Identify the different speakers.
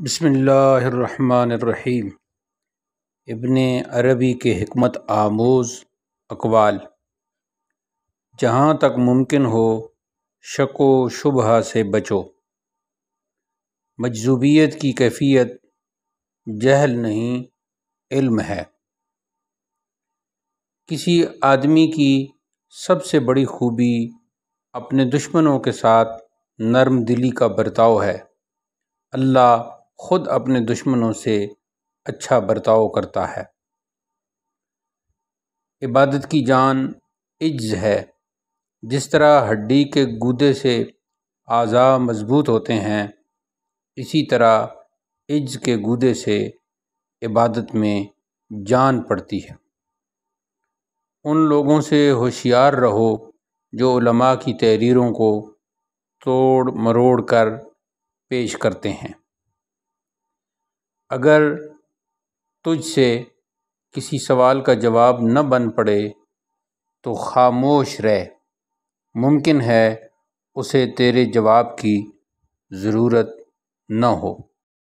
Speaker 1: بسم اللہ الرحمن الرحیم ابن عربی کے حکمت آموز اقوال جہاں تک ممکن ہو شک و شبہ سے بچو مجذوبیت کی کیفیت جہل نہیں علم ہے کسی آدمی کی سب سے بڑی خوبی اپنے دشمنوں کے ساتھ نرم دلی کا برتاؤ ہے اللہ خود اپنے دشمنوں سے اچھا برتاؤ کرتا ہے عبادت کی جان عجز ہے جس طرح ہڈی کے گودے سے اعضاء مضبوط ہوتے ہیں اسی طرح عج کے گودے سے عبادت میں جان پڑتی ہے ان لوگوں سے ہوشیار رہو جو علماء کی تحریروں کو توڑ مروڑ کر پیش کرتے ہیں اگر تجھ سے کسی سوال کا جواب نہ بن پڑے تو خاموش رہ ممکن ہے اسے تیرے جواب کی ضرورت نہ ہو